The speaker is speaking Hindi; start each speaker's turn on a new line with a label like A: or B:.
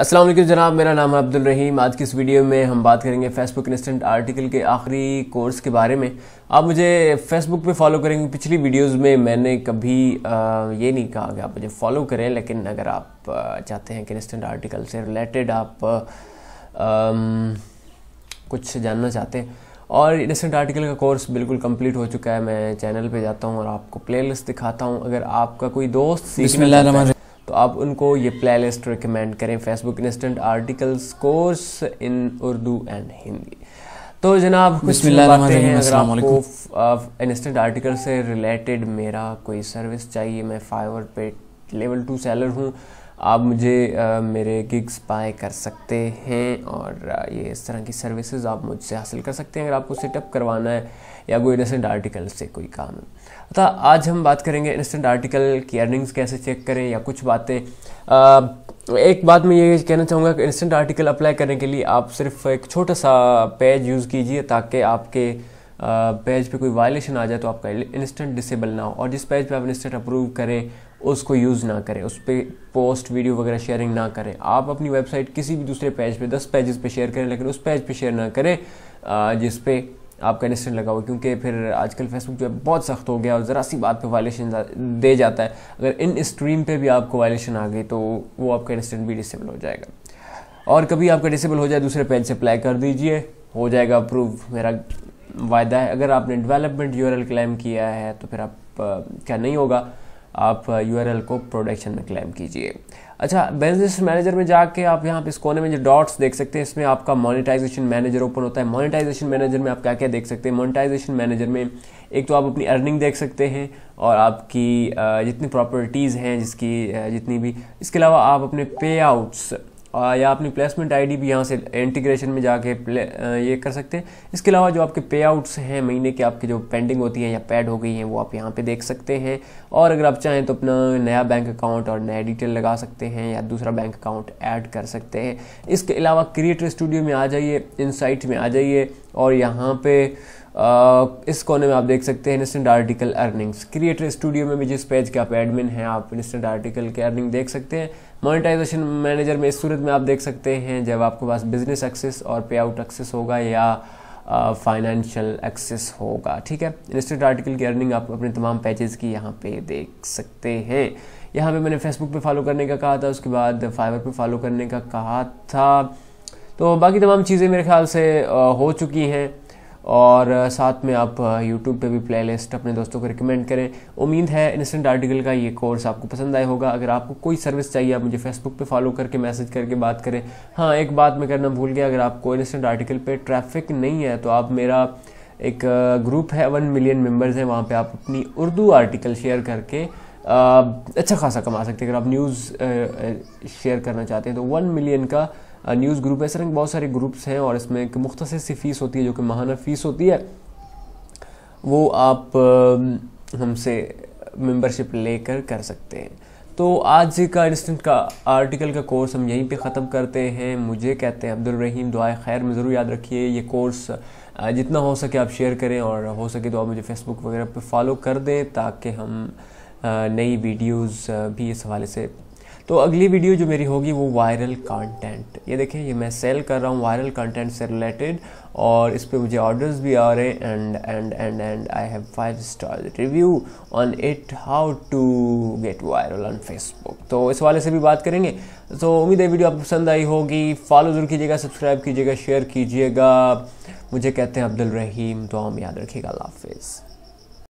A: अस्सलाम वालेकुम जनाब मेरा नाम है अब्दुल रहीम आज की इस वीडियो में हम बात करेंगे फेसबुक इंस्टेंट आर्टिकल के आखिरी कोर्स के बारे में आप मुझे फेसबुक पे फॉलो करेंगे पिछली वीडियोस में मैंने कभी आ, ये नहीं कहा कि आप मुझे फॉलो करें लेकिन अगर आप चाहते हैं कि इंस्टेंट आर्टिकल से रिलेटेड आप आ, कुछ जानना चाहते हैं और इंस्टेंट आर्टिकल का कोर्स बिल्कुल कंप्लीट हो चुका है मैं चैनल पर जाता हूँ और आपको प्ले दिखाता हूँ अगर आपका कोई दोस्त सीखने तो आप उनको ये प्लेलिस्ट रिकमेंड करें Facebook instant articles course in Urdu and Hindi तो जनाब आपको इंस्टेंट आर्टिकल से रिलेटेड मेरा कोई सर्विस चाहिए मैं फाइवर पे लेवल टू सेलर हूँ आप मुझे आ, मेरे गिग्स बाय कर सकते हैं और ये इस तरह की सर्विसेज आप मुझसे हासिल कर सकते हैं अगर आपको सेटअप करवाना है या कोई इंस्टेंट आर्टिकल से कोई काम है अतः आज हम बात करेंगे इंस्टेंट आर्टिकल की अर्निंग्स कैसे चेक करें या कुछ बातें एक बात मैं ये कहना चाहूँगा कि इंस्टेंट आर्टिकल अप्लाई करने के लिए आप सिर्फ एक छोटा सा पेज यूज़ कीजिए ताकि आपके पेज पे कोई वायलेशन आ जाए तो आपका इंस्टेंट डिसेबल ना हो और जिस पेज पे आप इंस्टेंट अप्रूव करें उसको यूज़ ना करें उस पर पोस्ट वीडियो वगैरह शेयरिंग ना करें आप अपनी वेबसाइट किसी भी दूसरे पेज पे दस पेजेस पे शेयर करें लेकिन उस पेज पे शेयर ना करें जिस पे आपका इंस्टेंट लगा हुआ क्योंकि फिर आजकल फेसबुक जो है बहुत सख्त हो गया और ज़रा सी बात पे वायलेशन दे जाता है अगर इन स्ट्रीम पे भी आपको वायलेशन आ गई तो वो आपका इंस्टेंट भी डिसेबल हो जाएगा और कभी आपका डिसेबल हो जाए दूसरे पेज से अप्लाई कर दीजिए हो जाएगा अप्रूव मेरा वायदा है अगर आपने डेवलपमेंट यू क्लेम किया है तो फिर आप क्या नहीं होगा आप यू को प्रोडक्शन में क्लेम कीजिए अच्छा बिजनेस मैनेजर में जाके आप यहाँ पे इस कोने में जो डॉट्स देख सकते हैं इसमें आपका मोनेटाइजेशन मैनेजर ओपन होता है मोनेटाइजेशन मैनेजर में आप क्या क्या देख सकते हैं मोनेटाइजेशन मैनेजर में एक तो आप अपनी अर्निंग देख सकते हैं और आपकी जितनी प्रॉपर्टीज़ हैं जिसकी जितनी भी इसके अलावा आप अपने पे आउट्स या अपनी प्लेसमेंट आईडी भी यहाँ से इंटीग्रेशन में जाके ये कर सकते हैं इसके अलावा जो आपके पे आउट्स हैं महीने के आपके जो पेंडिंग होती हैं या पैड हो गई हैं वो आप यहाँ पे देख सकते हैं और अगर आप चाहें तो अपना नया बैंक अकाउंट और नया डिटेल लगा सकते हैं या दूसरा बैंक अकाउंट ऐड कर सकते हैं इसके अलावा क्रिएटर स्टूडियो में आ जाइए इनसाइट में आ जाइए और यहाँ पर इस कोने में आप देख सकते हैं instant article earnings creator studio में भी जिस पेज के आप एडमिन हैं आप इंस्टेंट आर्टिकल के अर्निंग देख सकते हैं मोनेटाइजेशन मैनेजर में इस सूरत में आप देख सकते हैं जब आपके पास बिजनेस एक्सेस और पे आउट एक्सेस होगा या फाइनेंशियल एक्सेस होगा ठीक है इंस्टेंट आर्टिकल की अर्निंग आप अपने तमाम पेजेस की यहाँ पे देख सकते हैं यहाँ पे मैंने फेसबुक पे फॉलो करने का कहा था उसके बाद फाइवर पे फॉलो करने का कहा था तो बाकी तमाम चीज़ें मेरे ख्याल से हो चुकी हैं और साथ में आप यूट्यूब पे भी प्लेलिस्ट अपने दोस्तों को रिकमेंड करें उम्मीद है इंस्टेंट आर्टिकल का ये कोर्स आपको पसंद आया होगा अगर आपको कोई सर्विस चाहिए आप मुझे फेसबुक पे फॉलो करके मैसेज करके बात करें हाँ एक बात मैं करना भूल गया अगर आपको इंस्टेंट आर्टिकल पे ट्रैफिक नहीं है तो आप मेरा एक ग्रुप है वन मिलियन मेम्बर्स हैं वहाँ पर आप अपनी उर्दू आर्टिकल शेयर करके Uh, अच्छा खासा कमा सकते हैं अगर आप न्यूज़ शेयर uh, uh, करना चाहते हैं तो वन मिलियन का न्यूज़ ग्रुप है सर बहुत सारे ग्रुप्स हैं और इसमें एक मुख्तर सी फ़ीस होती है जो कि माहाना फ़ीस होती है वो आप um, हमसे मेंबरशिप लेकर कर सकते हैं तो आज का इंस्टेंट का आर्टिकल का कोर्स हम यहीं पे ख़त्म करते हैं मुझे कहते हैं अब्दुल रहीम दुआ खैर में ज़रूर याद रखिए ये कोर्स जितना हो सके आप शेयर करें और हो सके तो आप मुझे फेसबुक वगैरह पे फॉलो कर दें ताकि हम नई वीडियोस भी इस हवाले से तो अगली वीडियो जो मेरी होगी वो वायरल कंटेंट ये देखें ये मैं सेल कर रहा हूँ वायरल कंटेंट से रिलेटेड और इस पर मुझे ऑर्डर्स भी आ रहे हैं and and and and I have five star review on it how to get viral on Facebook तो इस वाले से भी बात करेंगे तो उम्मीद है वीडियो आपको पसंद आई होगी फॉलो जरूर कीजिएगा सब्सक्राइब कीजिएगा शेयर कीजिएगा मुझे कहते हैं अब्दुल रहीम तो हम याद रखिएगा अल्लाह हाफिज़